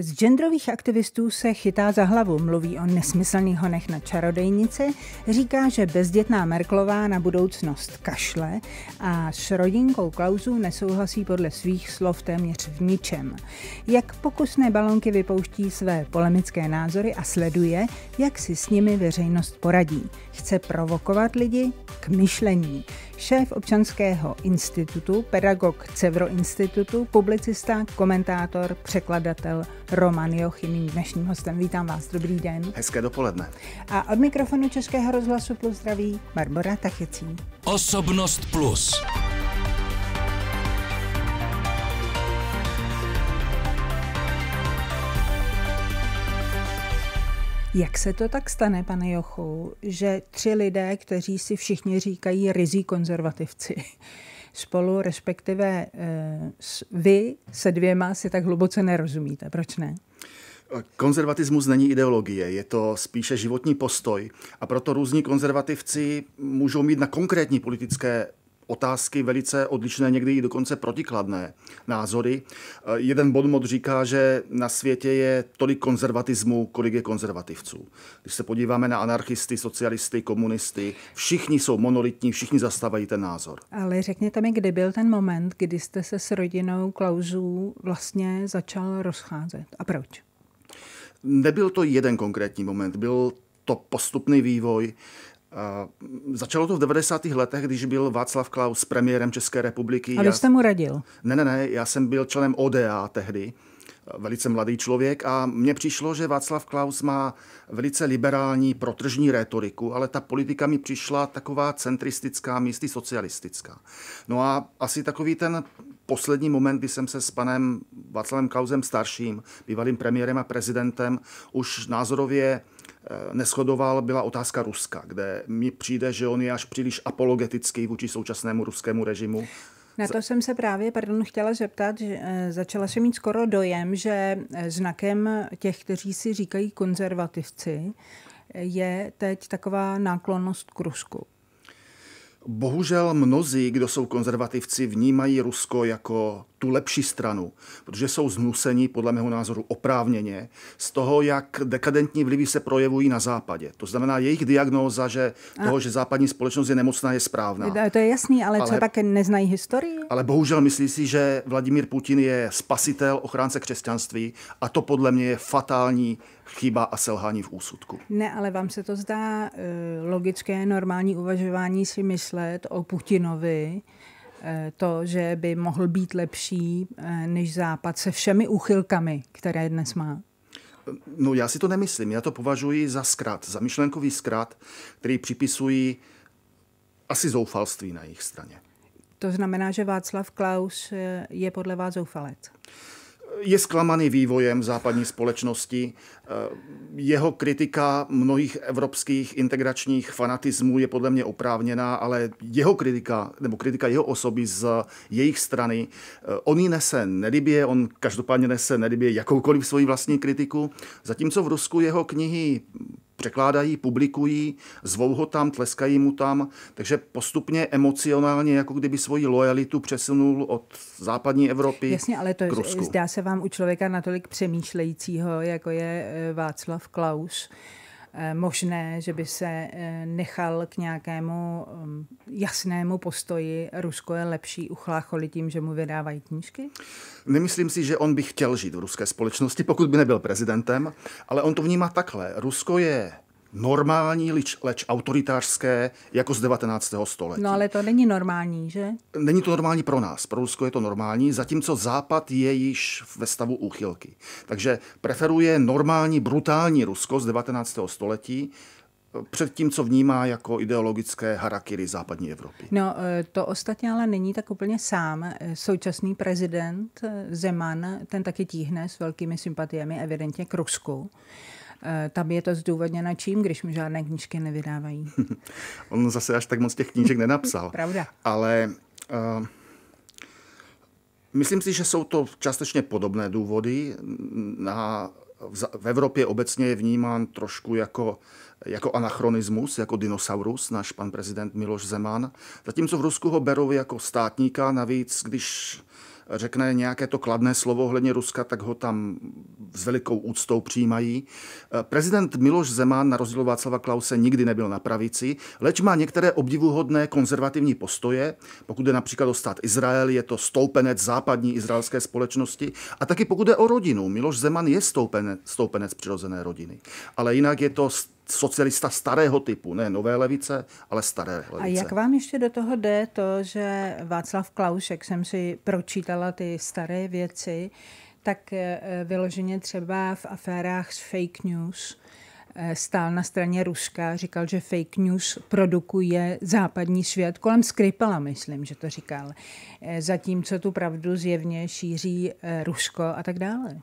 Z genderových aktivistů se chytá za hlavu, mluví o nesmyslných honech na čarodejnici, říká, že bezdětná Merklová na budoucnost kašle a s rodinkou Klausů nesouhlasí podle svých slov téměř v ničem. Jak pokusné balonky vypouští své polemické názory a sleduje, jak si s nimi veřejnost poradí. Chce provokovat lidi k myšlení šéf občanského institutu, pedagog Cevro institutu, publicista, komentátor, překladatel Roman Jochin, dnešním hostem. Vítám vás, dobrý den. Hezké dopoledne. A od mikrofonu Českého rozhlasu Plus zdraví Barbara Tachecí. Osobnost Plus. Jak se to tak stane, pane Jochou, že tři lidé, kteří si všichni říkají rizí konzervativci, spolu, respektive eh, vy se dvěma si tak hluboce nerozumíte. Proč ne? Konzervatismus není ideologie, je to spíše životní postoj a proto různí konzervativci můžou mít na konkrétní politické otázky velice odlišné, někdy i dokonce protikladné názory. Eh, jeden Bonmot říká, že na světě je tolik konzervatismu, kolik je konzervativců. Když se podíváme na anarchisty, socialisty, komunisty, všichni jsou monolitní, všichni zastávají ten názor. Ale řekněte mi, kdy byl ten moment, kdy jste se s rodinou Klausů vlastně začal rozcházet a proč? Nebyl to jeden konkrétní moment, byl to postupný vývoj. Eh, začalo to v 90. letech, když byl Václav Klaus premiérem České republiky. A vy jste mu radil? Ne, ne, ne, já jsem byl členem ODA tehdy, eh, velice mladý člověk a mně přišlo, že Václav Klaus má velice liberální protržní rétoriku, ale ta politika mi přišla taková centristická, místy socialistická. No a asi takový ten poslední moment, kdy jsem se s panem Václavem Klausem starším, bývalým premiérem a prezidentem, už názorově Eh, neschodoval, byla otázka Ruska, kde mi přijde, že on je až příliš apologetický vůči současnému ruskému režimu. Na to jsem se právě, pardon, chtěla zeptat, že eh, začala jsem mít skoro dojem, že eh, znakem těch, kteří si říkají konzervativci, je teď taková náklonnost k Rusku. Bohužel mnozí, kdo jsou konzervativci, vnímají Rusko jako tu lepší stranu, protože jsou znuseni, podle mého názoru oprávněně, z toho, jak dekadentní vlivy se projevují na západě. To znamená, jejich diagnóza, že a... toho, že západní společnost je nemocná, je správná. To je jasný, ale, ale co také neznají historii? Ale bohužel myslí si, že Vladimír Putin je spasitel, ochránce křesťanství a to podle mě je fatální chyba a selhání v úsudku. Ne, ale vám se to zdá eh, logické, normální uvažování si myslet o Putinovi, eh, to, že by mohl být lepší eh, než Západ se všemi úchylkami, které dnes má? No já si to nemyslím. Já to považuji za zkrat, za myšlenkový zkrat, který připisují asi zoufalství na jejich straně. To znamená, že Václav Klaus je podle vás zoufalec? je zklamaný vývojem západní společnosti. Eh, jeho kritika mnohých evropských integračních fanatismů je podle mě oprávněná, ale jeho kritika, nebo kritika jeho osoby z jejich strany, eh, on ji nese nelibě, on každopádně nese nelibě jakoukoliv svoji vlastní kritiku, zatímco v Rusku jeho knihy překládají, publikují, zvou ho tam, tleskají mu tam, takže postupně emocionálně, jako kdyby svoji lojalitu přesunul od západní Evropy Jasně, ale to k Rusku. zdá se vám u člověka natolik přemýšlejícího, jako je eh, Václav Klaus, Eh, možné, že by se eh, nechal k nějakému mm, jasnému postoji Rusko je lepší uchlácholit tím, že mu vydávají knížky? Nemyslím si, že on by chtěl žít v ruské společnosti, pokud by nebyl prezidentem, ale on to vnímá takhle. Rusko je normální, leč, leč autoritářské, jako z 19. století. No ale to není normální, že? Není to normální pro nás. Pro Rusko je to normální, zatímco Západ je již ve stavu úchylky. Takže preferuje normální, brutální Rusko z 19. století, eh, před tím, co vnímá jako ideologické harakiry západní Evropy. No, eh, to ostatně ale není tak úplně sám. Eh, současný prezident Zeman, ten taky tíhne s velkými sympatiemi evidentně k Rusku. Eh, tam je to zdůvodněno čím, když mu žádné knížky nevydávají. On zase až tak moc těch knížek nenapsal. Pravda. Ale uh, myslím si, že jsou to částečně podobné důvody. Na, v, v Evropě obecně je vnímán trošku jako jako anachronismus, jako dinosaurus, náš pan prezident Miloš Zeman. Zatímco v Rusku ho berou jako státníka, navíc když řekne nějaké to kladné slovo ohledně Ruska, tak ho tam s velikou úctou přijímají. Prezident Miloš Zeman, na rozdíl Václava Klause, nikdy nebyl na pravici, leč má některé obdivuhodné konzervativní postoje. Pokud je například o stát Izrael, je to stoupenec západní izraelské společnosti. A taky pokud je o rodinu, Miloš Zeman je stoupenec, stoupenec přirozené rodiny. Ale jinak je to socialista starého typu, ne nové levice, ale staré levice. A jak vám ještě do toho jde to, že Václav Klaušek, jsem si pročítala ty staré věci, tak eh, vyloženě třeba v aférách s fake news eh, stál na straně Ruska, říkal, že fake news produkuje západní svět, kolem Skripala, myslím, že to říkal, eh, zatímco tu pravdu zjevně šíří Rusko a tak dále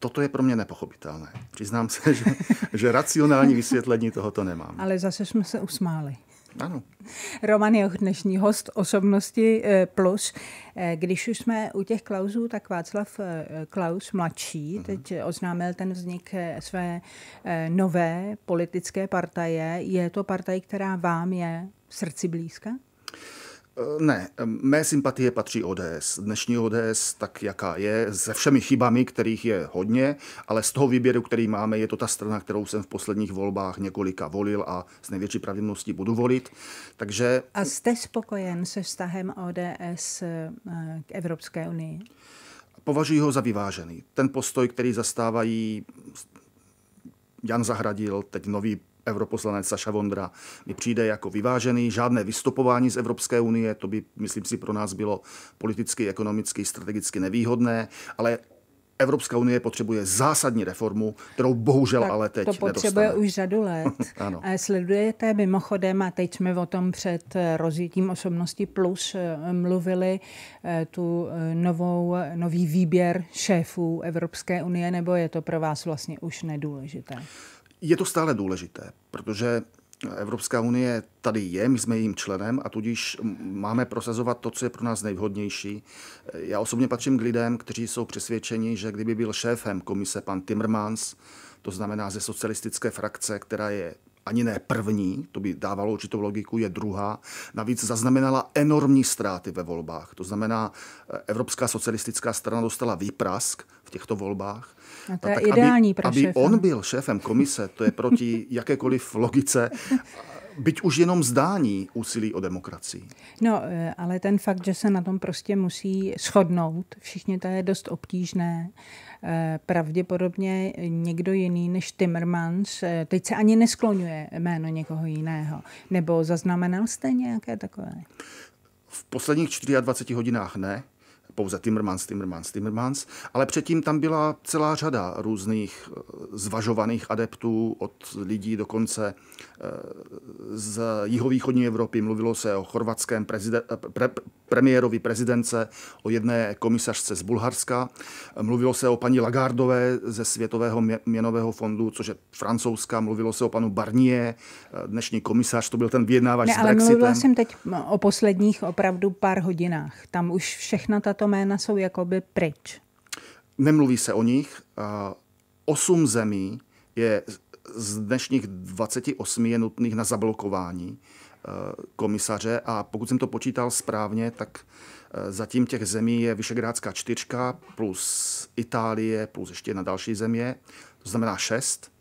toto je pro mě nepochopitelné. Přiznám se, že, že racionální vysvětlení tohoto nemám. Ale zase jsme se usmáli. Ano. Roman je dnešní host osobnosti eh, plus. Eh, když už jsme u těch Klausů, tak Václav eh, Klaus mladší uh-huh. teď oznámil ten vznik své nové politické partaje. Je to partaj, která vám je v srdci blízka? Uh, Eh, ne, mé sympatie patří ODS. Dnešní ODS, tak jaká je, se všemi chybami, kterých je hodně, ale z toho výběru, který máme, je to ta strana, kterou jsem v posledních volbách několika volil a s největší pravděpodobností budu volit. Takže... A jste spokojen se vztahem ODS eh, k Evropské unii? Považuji ho za vyvážený. Ten postoj, který zastávají Jan Zahradil, teď nový europoslanec Saša Vondra mi přijde jako vyvážený, žádné vystupování z Evropské unie, to by, myslím si, pro nás bylo politicky, ekonomicky, strategicky nevýhodné, ale Evropská unie potřebuje zásadní reformu, kterou bohužel tak ale teď To potřebuje nedostane. už řadu let. ano. Sledujete mimochodem, a teď jsme o tom před eh, rozjetím osobnosti plus eh, mluvili, eh, tu novou, nový výběr šéfů Evropské unie, nebo je to pro vás vlastně už nedůležité? Je to stále důležité, protože Evropská unie tady je, my jsme jejím členem a tudíž máme prosazovat to, co je pro nás nejvhodnější. Já osobně patřím k lidem, kteří jsou přesvědčeni, že kdyby byl šéfem komise pan Timmermans, to znamená ze socialistické frakce, která je ani ne první, to by dávalo určitou logiku, je druhá. Navíc zaznamenala enormní ztráty ve volbách. To znamená, eh, Evropská socialistická strana dostala výprask v těchto volbách. A to je tak, ideální aby, aby on byl šéfem komise, to je proti jakékoliv logice byť už jenom zdání úsilí o demokracii. No, eh, ale ten fakt, že se na tom prostě musí shodnout, všichni to je dost obtížné. Eh, pravděpodobně někdo jiný než Timmermans. Eh, teď se ani neskloňuje jméno někoho jiného. Nebo zaznamenal jste nějaké takové? V posledních 24 hodinách ne pouze Timmermans, Timmermans, Timmermans, ale předtím tam byla celá řada různých eh, zvažovaných adeptů od lidí dokonce eh, z jihovýchodní Evropy. Mluvilo se o chorvatském prezide- eh, pre- premiérovi prezidence, o jedné komisařce z Bulharska. Mluvilo se o paní Lagardové ze Světového měnového fondu, což je francouzská. Mluvilo se o panu Barnier, dnešní komisař, to byl ten vyjednávač ne, s Brexitem. ale mluvila jsem teď o posledních opravdu pár hodinách. Tam už všechna tato jména jsou jakoby pryč. Nemluví se o nich. Osm zemí je z dnešních 28 je nutných na zablokování e, komisaře a pokud jsem to počítal správně, tak e, zatím těch zemí je Vyšegrádská čtyřka plus Itálie plus ještě na další země, to znamená šest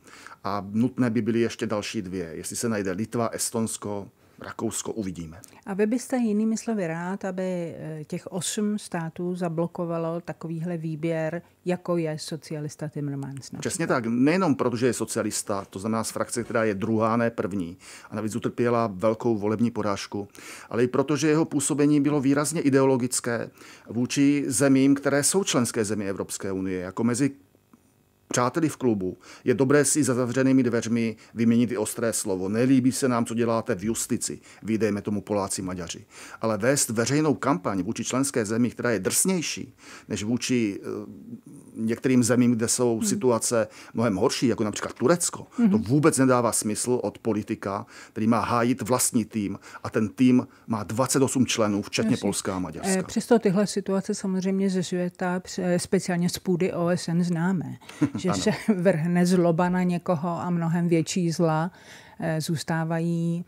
a nutné by byly ještě další dvě. Jestli se najde Litva, Estonsko, Rakousko uvidíme. A vy byste jinými slovy rád, aby eh, těch osm států zablokovalo takovýhle výběr, jako je socialista Timmermans? Přesně tak. Nejenom protože je socialista, to znamená z frakce, která je druhá, ne první, a navíc utrpěla velkou volební porážku, ale i protože jeho působení bylo výrazně ideologické vůči zemím, které jsou členské země Evropské unie, jako mezi přáteli v klubu, je dobré si za zavřenými dveřmi vyměnit i ostré slovo. Nelíbí se nám, co děláte v justici, vydejme tomu Poláci Maďaři. Ale vést veřejnou kampaň vůči členské zemi, která je drsnější než vůči eh, některým zemím, kde jsou hmm. situace mnohem horší, jako například Turecko, hmm. to vůbec nedává smysl od politika, který má hájit vlastní tým a ten tým má 28 členů, včetně Jasně. Polska a Maďarska. Eh, přesto tyhle situace samozřejmě ze světa, eh, speciálně z půdy OSN známe. že ano. se vrhne zloba na někoho a mnohem větší zla eh, zůstávají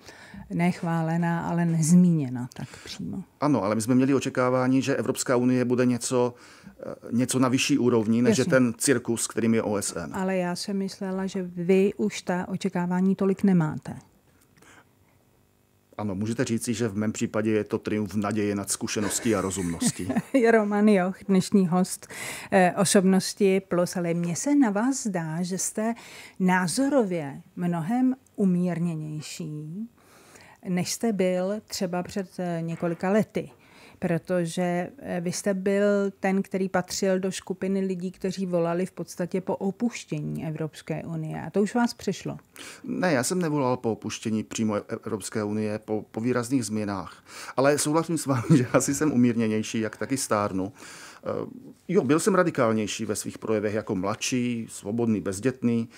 nechválená, ale nezmíněna tak přímo. Ano, ale my jsme měli očekávání, že Evropská unie bude něco, eh, něco na vyšší úrovni, než Jasně. je ten cirkus, kterým je OSN. Ale já jsem myslela, že vy už ta očekávání tolik nemáte. Ano, můžete říci, že v mém případě je to triumf naděje nad zkušeností a rozumností. Roman Joch, dnešní host eh, osobnosti plus, ale mně se na vás zdá, že jste názorově mnohem umírněnější, než jste byl třeba před eh, několika lety protože eh, vy jste byl ten, který patřil do skupiny lidí, kteří volali v podstatě po opuštění Evropské unie. A to už vás přišlo? Ne, já jsem nevolal po opuštění přímo Evropské unie, po, po výrazných změnách. Ale souhlasím s vámi, že asi jsem umírněnější, jak taky stárnu. Eh, jo, byl jsem radikálnější ve svých projevech jako mladší, svobodný, bezdětný.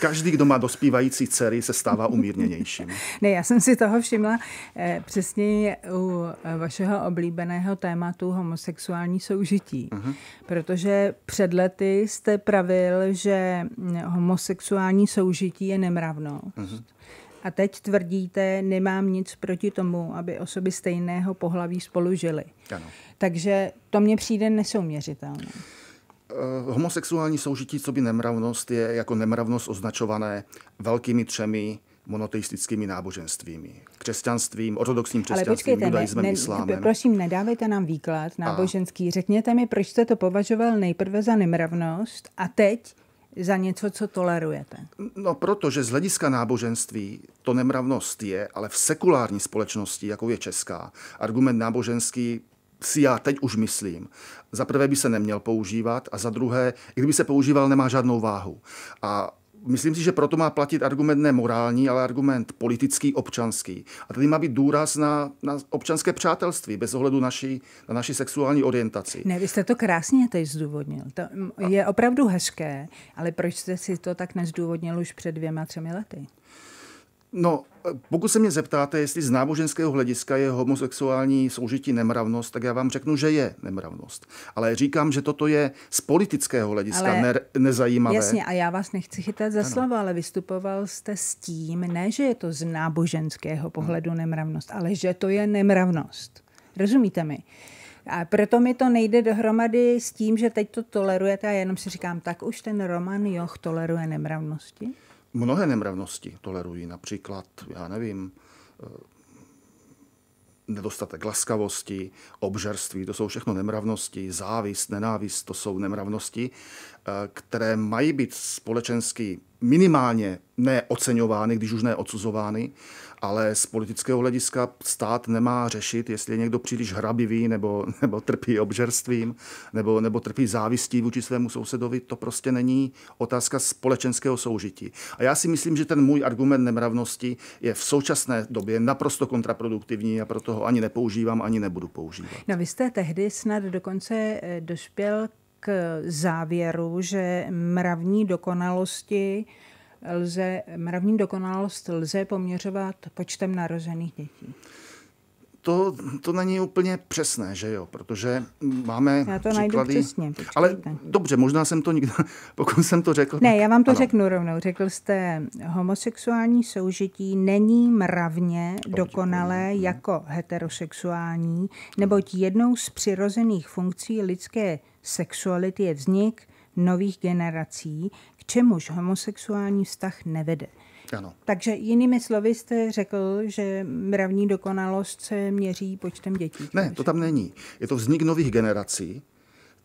Každý, kdo má dospívající dcery, se stává umírněnějším. ne, já jsem si toho všimla eh, přesně u eh, vašeho oblíbeného tématu homosexuální soužití. Uh-huh. Protože před lety jste pravil, že hm, homosexuální soužití je nemravnost. Uh-huh. A teď tvrdíte, nemám nic proti tomu, aby osoby stejného pohlaví spolu žily. Ano. Takže to mně přijde nesouměřitelné eh, homosexuální soužití co by nemravnost je jako nemravnost označované velkými třemi monoteistickými náboženstvími. Křesťanstvím, ortodoxním křesťanstvím, Ale judaismem, ne, ne, islámem. Prosím, nedávejte nám výklad náboženský. A. Řekněte mi, proč jste to považoval nejprve za nemravnost a teď za něco, co tolerujete? No, protože z hlediska náboženství to nemravnost je, ale v sekulární společnosti, jako je česká, argument náboženský si já teď už myslím. Za prvé by se neměl používat a za druhé, i kdyby se používal, nemá žádnou váhu. A myslím si, že proto má platit argument ne morální, ale argument politický, občanský. A tady má být důraz na, na občanské přátelství, bez ohledu naší, na naši sexuální orientaci. Ne, vy jste to krásně teď zdůvodnil. To je opravdu hezké, ale proč jste si to tak nezdůvodnil už před dvěma, třemi lety? No, pokud se mě zeptáte, jestli z náboženského hlediska je homosexuální soužití nemravnost, tak já vám řeknu, že je nemravnost. Ale říkám, že toto je z politického hlediska ale, ne- nezajímavé. Jasně, a já vás nechci chytat za slovo, ale vystupoval jste s tím, ne, že je to z náboženského pohledu hmm. nemravnost, ale že to je nemravnost. Rozumíte mi? A proto mi to nejde dohromady s tím, že teď to tolerujete a jenom si říkám, tak už ten Roman Joch toleruje nemravnosti? mnohé nemravnosti tolerují. Například, já nevím, eh, nedostatek laskavosti, obžerství, to jsou všechno nemravnosti, závist, nenávist, to jsou nemravnosti. Eh, které mají být společensky minimálně neoceňovány, když už neodsuzovány, ale z politického hlediska stát nemá řešit, jestli je někdo příliš hrabivý nebo, nebo trpí obžerstvím nebo, nebo trpí závistí vůči svému sousedovi. To prostě není otázka společenského soužití. A já si myslím, že ten můj argument nemravnosti je v současné době naprosto kontraproduktivní a proto ho ani nepoužívám, ani nebudu používat. No vy jste tehdy snad dokonce eh, dospěl k závěru, že mravní dokonalosti lze, mravní dokonalost lze poměřovat počtem narozených dětí? To, to není úplně přesné, že jo, protože máme Já to příklady, najdu přesně. Počkejte. Ale dobře, možná jsem to nikdy, pokud jsem to řekl. Ne, já vám to ano. řeknu rovnou. Řekl jste, homosexuální soužití není mravně dobře, dokonalé ne. Mhm. jako heterosexuální, neboť jednou z přirozených funkcí lidské sexuality je vznik nových generací, k čemuž homosexuální vztah nevede. Ano. Takže jinými slovy jste řekl, že mravní dokonalost se měří počtem dětí. Ne, to tam není. Je to vznik nových generací.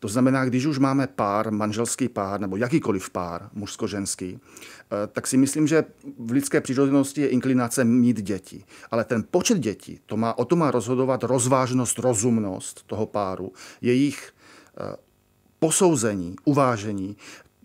To znamená, když už máme pár, manželský pár nebo jakýkoliv pár, mužsko-ženský, eh, tak si myslím, že v lidské přirozenosti je inklinace mít děti. Ale ten počet dětí, to má, o to má rozhodovat rozvážnost, rozumnost toho páru, jejich eh, posouzení, uvážení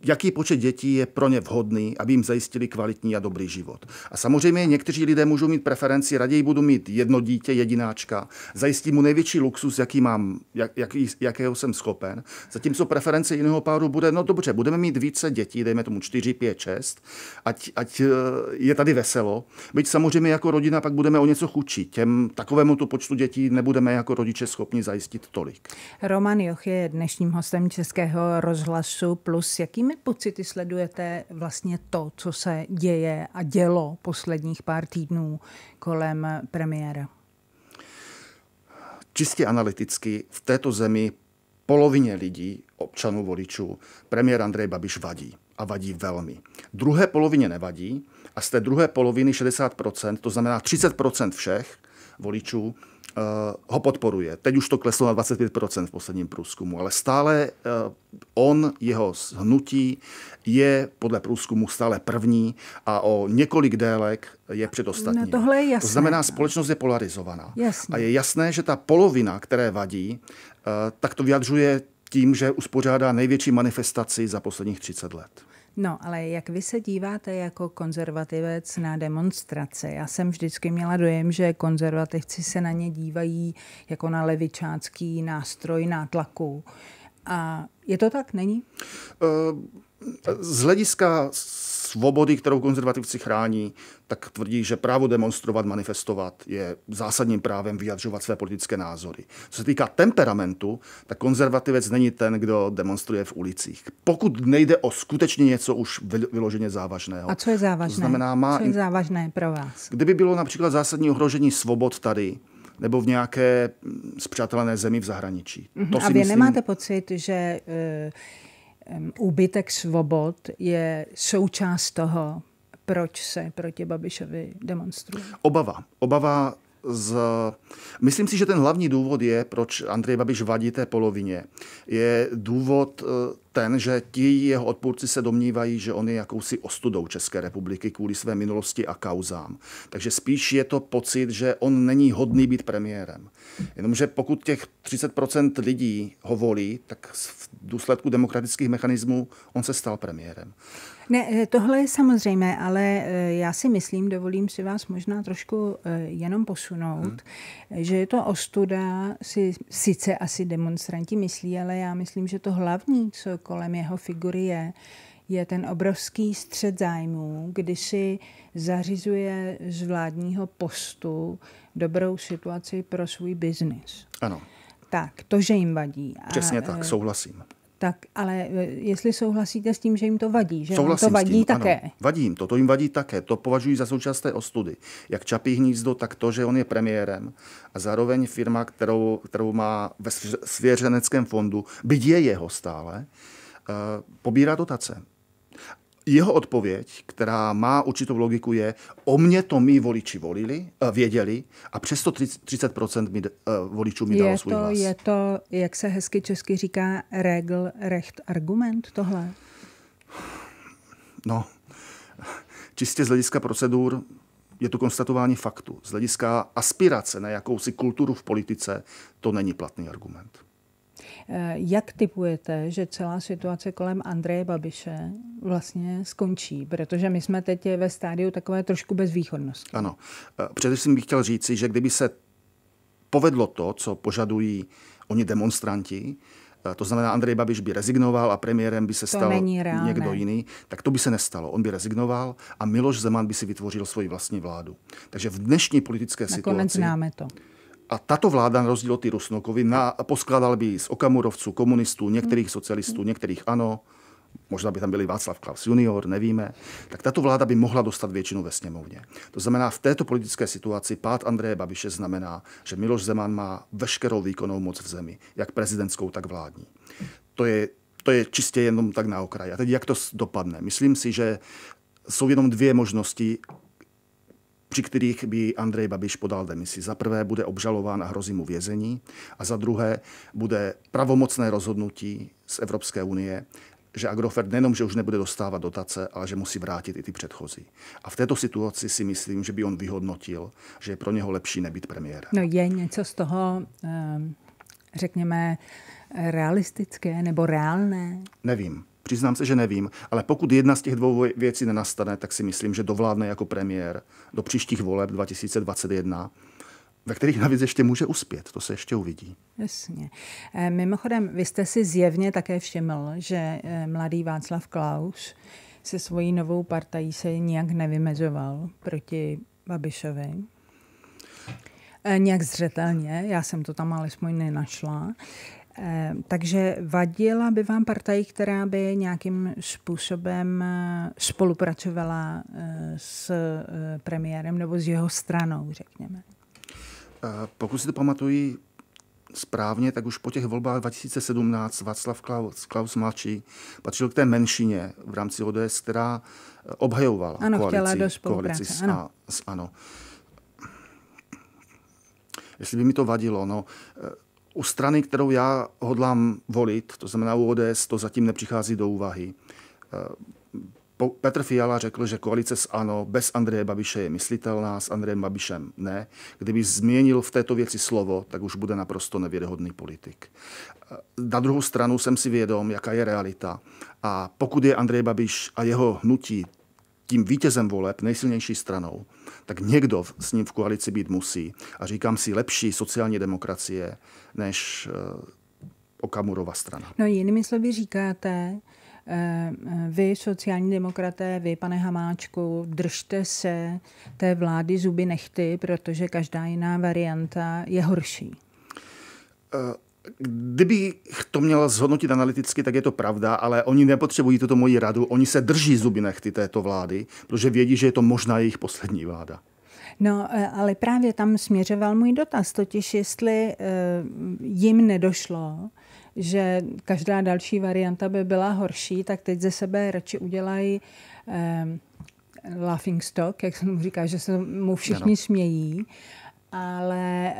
jaký počet dětí je pro ně vhodný, aby jim zajistili kvalitní a dobrý život. A samozřejmě někteří lidé můžou mít preferenci, raději budu mít jedno dítě, jedináčka, zajistí mu největší luxus, jaký mám, jak, jaký, jakého jsem schopen, zatímco preference jiného páru bude, no dobře, budeme mít více dětí, dejme tomu 4, 5, 6, ať, ať eh, je tady veselo. Byť samozřejmě jako rodina pak budeme o něco chučí. těm takovému tu počtu dětí nebudeme jako rodiče schopni zajistit tolik. Roman Joch je dnešním hostem Českého rozhlasu Plus. Jakými jakými pocity sledujete vlastně to, co se děje a dělo posledních pár týdnů kolem premiéra? Čistě analyticky v této zemi polovině lidí, občanů, voličů, premiér Andrej Babiš vadí a vadí velmi. Druhé polovině nevadí a z té druhé poloviny 60%, to znamená 30% všech voličů, Eh, ho podporuje. Teď už to kleslo na 25% v posledním průzkumu, ale stále eh, on, jeho hnutí, je podle průzkumu stále první a o několik délek je před No tohle je jasné. To znamená, společnost je polarizovaná. Jasně. A je jasné, že ta polovina, které vadí, eh, tak to vyjadřuje tím, že uspořádá největší manifestaci za posledních 30 let. No, ale jak vy se díváte jako konzervativec na demonstrace? Já jsem vždycky měla dojem, že konzervativci se na ně dívají jako na levičácký nástroj nátlaku. A je to tak, není? Uh z hlediska svobody, kterou konzervativci chrání, tak tvrdí, že právo demonstrovat, manifestovat je zásadním právem vyjadřovat své politické názory. Co se týká temperamentu, tak konzervativec není ten, kdo demonstruje v ulicích. Pokud nejde o skutečně něco už vyloženě závažného. A co je závažné? To znamená, má... Co je závažné pro vás? Kdyby bylo například zásadní ohrožení svobod tady, nebo v nějaké zpřátelné hm, zemi v zahraničí. Mm-hmm. To si A vy myslím... nemáte pocit, že... Uh úbytek svobod je součást toho, proč se proti Babišovi demonstruje. Obava. Obava z... Myslím si, že ten hlavní důvod je, proč Andrej Babiš vadí té polovině, je důvod eh, ten, že ti jeho odpůrci se domnívají, že on je jakousi ostudou České republiky kvůli své minulosti a kauzám. Takže spíš je to pocit, že on není hodný být premiérem. Jenomže pokud těch 30% lidí ho volí, tak v důsledku demokratických mechanismů on se stal premiérem. Ne, eh, tohle je samozřejmé, ale eh, já si myslím, dovolím si vás možná trošku eh, jenom posunout, hmm. že je to ostuda, si sice asi demonstranti myslí, ale já myslím, že to hlavní, co kolem jeho figury je, je ten obrovský střed zájmů, kdy si zařizuje z vládního postu dobrou situaci pro svůj biznis. Ano. Tak, to, že jim vadí. A, tak, eh, souhlasím. Tak, ale eh, jestli souhlasíte s tím, že jim to vadí, že Souhlasím jim to vadí tím, také. Ano, vadí jim to, to jim vadí také. To považuji za současné ostudy. Jak Čapí hnízdo, tak to, že on je premiérem a zároveň firma, kterou, kterou má ve svěřeneckém fondu, byť je jeho stále, Eh, pobírá dotace. Jeho odpověď, která má určitou logiku, je, o mě to mi voliči volili, eh, věděli a přesto 30% mi, eh, voličů mi je dalo svůj to, hlas. Je to, jak se hezky česky říká, regl, recht, argument tohle? No, čistě z hlediska procedur je to konstatování faktu. Z hlediska aspirace na jakousi kulturu v politice to není platný argument. Eh, jak typujete, že celá situace kolem Andreje Babiše vlastně skončí? Protože my jsme teď ve stádiu takové trošku bezvýchodnosti. Ano. Eh, především bych chtěl říci, že kdyby se povedlo to, co požadují oni demonstranti, eh, to znamená, Andrej Babiš by rezignoval a premiérem by se to stal někdo jiný, tak to by se nestalo. On by rezignoval a Miloš Zeman by si vytvořil svoji vlastní vládu. Takže v dnešní politické Nakonec situaci... Nakonec známe to. A tato vláda, na rozdíl od ty Rusnokovi, na, poskládal by z okamurovců, komunistů, některých hmm. socialistů, některých ano, možná by tam byli Václav Klaus junior, nevíme, tak tato vláda by mohla dostat většinu ve sněmovně. To znamená, v této politické situaci pád Andreje Babiše znamená, že Miloš Zeman má veškerou výkonnou moc v zemi, jak prezidentskou, tak vládní. To je, to je čistě jenom tak na okraji. A teď jak to dopadne? Myslím si, že jsou jenom dvě možnosti, při kterých by Andrej Babiš podal demisi. Za prvé bude obžalován a hrozí mu vězení a za druhé bude pravomocné rozhodnutí z Evropské unie, že Agrofert nejenom, že už nebude dostávat dotace, ale že musí vrátit i ty předchozí. A v této situaci si myslím, že by on vyhodnotil, že je pro něho lepší nebýt premiér. No je něco z toho, eh, řekněme, realistické nebo reálné? Nevím. Přiznám se, že nevím, ale pokud jedna z těch dvou věcí nenastane, tak si myslím, že dovládne jako premiér do příštích voleb 2021 ve kterých navíc ještě může uspět, to se ještě uvidí. Jasně. Eh, mimochodem, vy jste si zjevně také všiml, že eh, mladý Václav Klaus se svojí novou partají se nijak nevymezoval proti Babišovi. Eh, nějak zřetelně, já jsem to tam alespoň nenašla. Ehm, takže vadila by vám partaj, která by nějakým způsobem eh, spolupracovala eh, s eh, premiérem nebo s jeho stranou, řekněme? Pokud si to pamatuji správně, tak už po těch volbách 2017 Václav Klaus, Klaus mladší patřil k té menšině v rámci ODS, která obhajovala ano, koalici, do koalici s, ano. A, s ANO. Jestli by mi to vadilo, no, u strany, kterou já hodlám volit, to znamená u ODS, to zatím nepřichází do úvahy. Eh, Petr Fiala řekl, že koalice s ANO bez Andreje Babiše je myslitelná, s Andrejem Babišem ne. Kdyby změnil v této věci slovo, tak už bude naprosto nevěrohodný politik. Eh, na druhou stranu jsem si vědom, jaká je realita. A pokud je Andrej Babiš a jeho hnutí tím vítězem voleb, nejsilnější stranou, tak někdo s ním v koalici být musí. A říkám si, lepší sociální demokracie než eh, Okamurova strana. No jinými slovy říkáte, eh, eh, vy, sociální demokraté, vy, pane Hamáčku, držte se té vlády zuby nechty, protože každá jiná varianta je horší kdybych to měl zhodnotit analyticky, tak je to pravda, ale oni nepotřebují tuto moji radu. Oni se drží zuby nechty této vlády, protože vědí, že je to možná jejich poslední vláda. No, e, ale právě tam směřoval můj dotaz, totiž jestli e, jim nedošlo, že každá další varianta by byla horší, tak teď ze sebe radši udělají e, laughing stock, jak se mu říká, že se mu všichni ano. smějí ale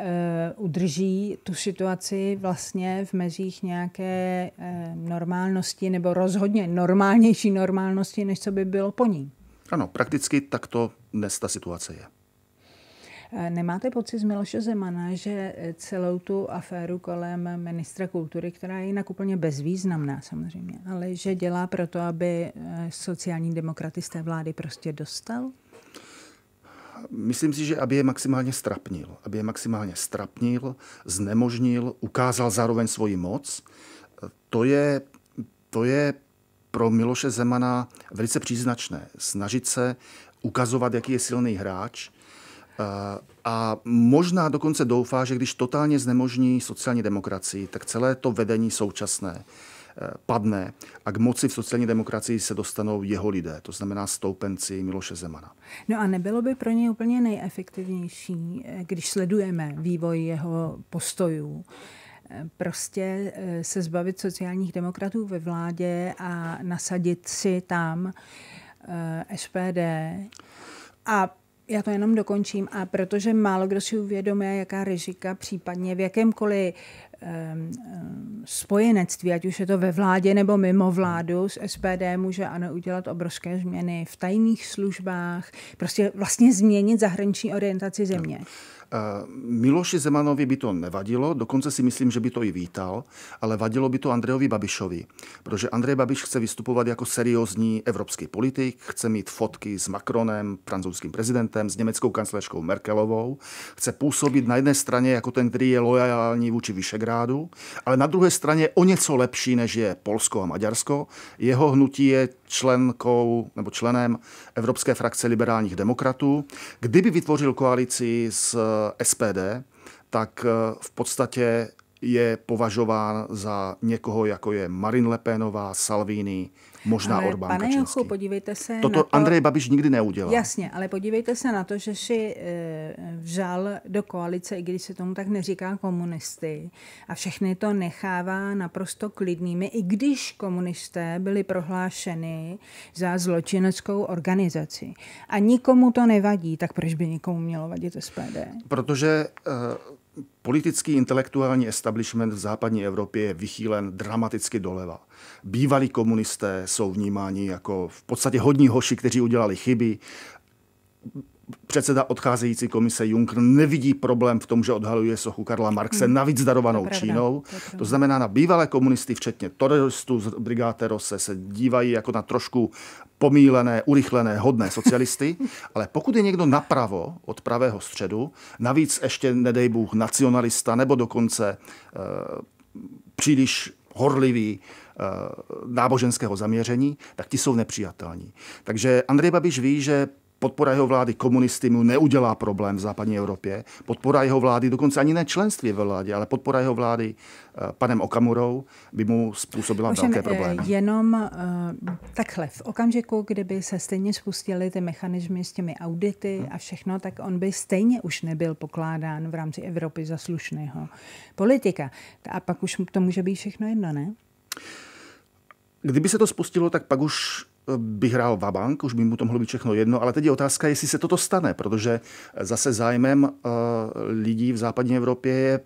uh, udrží tu situaci vlastně v mezích nějaké uh, normálnosti, nebo rozhodně normálnější normálnosti, než co by bylo po ní. Ano, prakticky takto dnes ta situace je. Eh, nemáte pocit z Miloše Zemana, že celou tu aféru kolem ministra kultury, která je jinak úplně bezvýznamná samozřejmě, ale že dělá proto, aby sociální demokraty z té vlády prostě dostal? myslím si, že aby je maximálně strapnil. Aby je maximálně strapnil, znemožnil, ukázal zároveň svoji moc. To je, to je pro Miloše Zemana velice příznačné. Snažit se ukazovat, jaký je silný hráč, eh, a možná dokonce doufá, že když totálně znemožní sociální demokracii, tak celé to vedení současné padne a k moci v sociální demokracii se dostanou jeho lidé, to znamená stoupenci Miloše Zemana. No a nebylo by pro něj úplně nejefektivnější, eh, když sledujeme vývoj jeho postojů, eh, prostě eh, se zbavit sociálních demokratů ve vládě a nasadit si tam SPD a já to jenom dokončím. A protože málo kdo si uvědomuje, jaká rizika případně v jakémkoliv spojenectví, ať už je to ve vládě nebo mimo vládu, s SPD může ano udělat obrovské změny v tajných službách, prostě vlastně změnit zahraniční orientaci země. No. Eh, Miloši Zemanovi by to nevadilo, dokonce si myslím, že by to i vítal, ale vadilo by to Andrejovi Babišovi, protože Andrej Babiš chce vystupovat jako seriózní evropský politik, chce mít fotky s Macronem, francouzským prezidentem, s německou kancléřkou Merkelovou, chce působit na jedné straně jako ten, který je lojální vůči Vyšegrádu, ale na druhé straně o něco lepší, než je Polsko a Maďarsko. Jeho hnutí je členkou nebo členem Evropské frakce liberálních demokratů. Kdyby vytvořil koalici s Eh, SPD, tak eh, v podstatě je považován za někoho, jako je Marin Lepénová, Salvini, možná ale Orbán pane Kačinský. podívejte se Toto na to, Andrej Babiš nikdy neudělal. Jasně, ale podívejte se na to, že si eh, vžal do koalice, i když se tomu tak neříká komunisty a všechny to nechává naprosto klidnými, i když komunisté byli prohlášeni za zločineckou organizaci. A nikomu to nevadí, tak proč by nikomu mělo vadit SPD? Protože uh Politický intelektuální establishment v západní Evropě je vychýlen dramaticky doleva. Bývalí komunisté jsou vnímáni jako v podstatě hodní hoši, kteří udělali chyby. Předseda odcházející komise Juncker nevidí problém v tom, že odhaluje sochu Karla Marxe, hmm. navíc darovanou to Čínou. To, to znamená, na bývalé komunisty, včetně teroristů z Brigátero, se, se dívají jako na trošku pomílené, urychlené, hodné socialisty, ale pokud je někdo napravo od pravého středu, navíc ještě, nedej Bůh, nacionalista nebo dokonce e, příliš horlivý e, náboženského zaměření, tak ti jsou nepřijatelní. Takže Andrej Babiš ví, že Podpora jeho vlády komunisty mu neudělá problém v západní Evropě. Podpora jeho vlády, dokonce ani ne členství ve vládě, ale podpora jeho vlády eh, panem Okamurou by mu způsobila Ovšem, velké eh, problémy. Jenom eh, takhle, v okamžiku, kdyby se stejně spustili ty mechanismy s těmi audity hmm. a všechno, tak on by stejně už nebyl pokládán v rámci Evropy za slušného politika. A pak už to může být všechno jedno, ne? Kdyby se to spustilo, tak pak už by hrál Vabank, už by mu to mohlo být všechno jedno, ale teď je otázka, jestli se toto stane, protože zase zájmem eh, lidí v západní Evropě je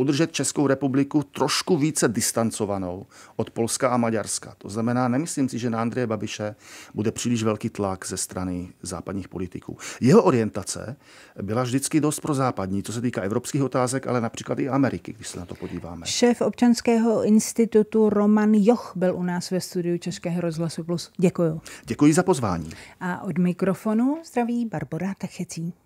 udržet Českou republiku trošku více distancovanou od Polska a Maďarska. To znamená, nemyslím si, že na Andreje Babiše bude příliš velký tlak ze strany západních politiků. Jeho orientace byla vždycky dost pro západní, co se týká evropských otázek, ale například i Ameriky, když se na to podíváme. Šéf občanského institutu Roman Joch byl u nás ve studiu Českého rozhlasu Plus. Děkuji. Děkuji za pozvání. A od mikrofonu zdraví Barbara Tachecí.